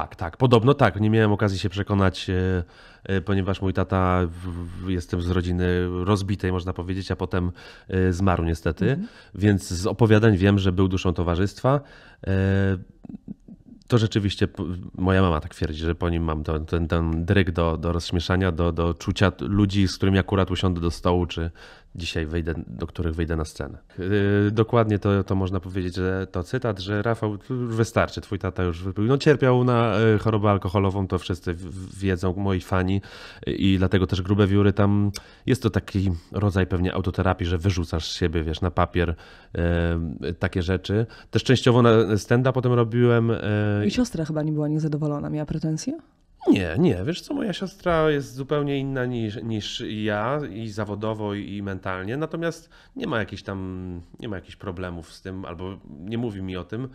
Tak, tak, podobno tak. Nie miałem okazji się przekonać, e, e, ponieważ mój tata, jestem z rodziny rozbitej, można powiedzieć, a potem e, zmarł niestety. Mhm. Więc z opowiadań wiem, że był duszą towarzystwa. To rzeczywiście moja mama tak twierdzi, że po nim mam ten, ten, ten dryg do, do rozśmieszania, do, do czucia ludzi, z którymi akurat usiądę do stołu, czy, dzisiaj wyjdę, do których wyjdę na scenę. Yy, dokładnie to, to można powiedzieć, że to cytat, że Rafał, wystarczy, twój tata już wypił. No cierpiał na yy, chorobę alkoholową, to wszyscy wiedzą, moi fani i dlatego też grube wióry tam, jest to taki rodzaj pewnie autoterapii, że wyrzucasz z siebie, wiesz, na papier yy, takie rzeczy. Też częściowo na stand potem robiłem. Yy... I siostra chyba nie była niezadowolona, miała pretensje? Nie, nie. Wiesz co, moja siostra jest zupełnie inna niż, niż ja i zawodowo i mentalnie, natomiast nie ma jakichś tam, nie ma jakichś problemów z tym albo nie mówi mi o tym.